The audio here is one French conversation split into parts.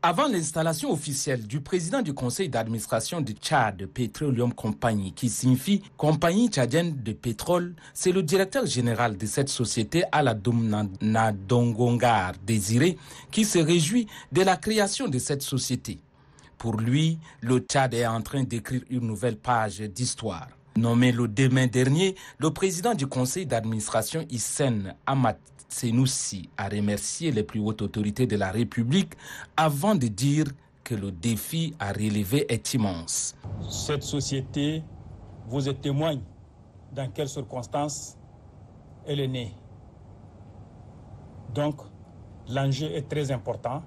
Avant l'installation officielle du président du conseil d'administration de Tchad Petroleum Company, qui signifie Compagnie tchadienne de pétrole, c'est le directeur général de cette société, Aladoum Nadongongar Désiré, qui se réjouit de la création de cette société. Pour lui, le Tchad est en train d'écrire une nouvelle page d'histoire. Nommé le demain dernier, le président du conseil d'administration Hissène Amat a remercié les plus hautes autorités de la République avant de dire que le défi à relever est immense. Cette société vous est témoigne dans quelles circonstances elle est née. Donc, l'enjeu est très important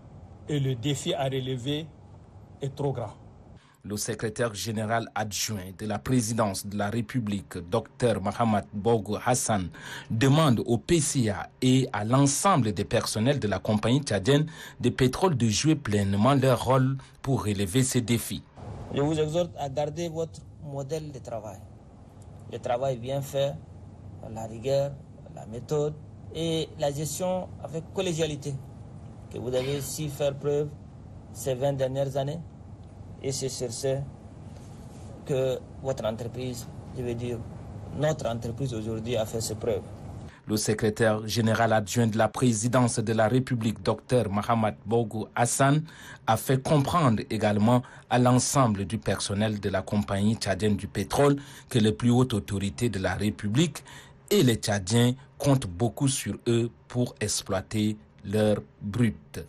et le défi à relever est trop grand le secrétaire général adjoint de la présidence de la République, Dr Mohamed Bogo Hassan, demande au PCA et à l'ensemble des personnels de la compagnie tchadienne de pétrole de jouer pleinement leur rôle pour relever ces défis. Je vous exhorte à garder votre modèle de travail. Le travail bien fait, la rigueur, la méthode et la gestion avec collégialité que vous avez su faire preuve ces 20 dernières années. Et c'est sur ce que votre entreprise, je veux dire, notre entreprise aujourd'hui a fait ses preuves. Le secrétaire général adjoint de la présidence de la République, Dr Mohamed Bogo Hassan, a fait comprendre également à l'ensemble du personnel de la compagnie tchadienne du pétrole que les plus hautes autorités de la République et les Tchadiens comptent beaucoup sur eux pour exploiter leur brut.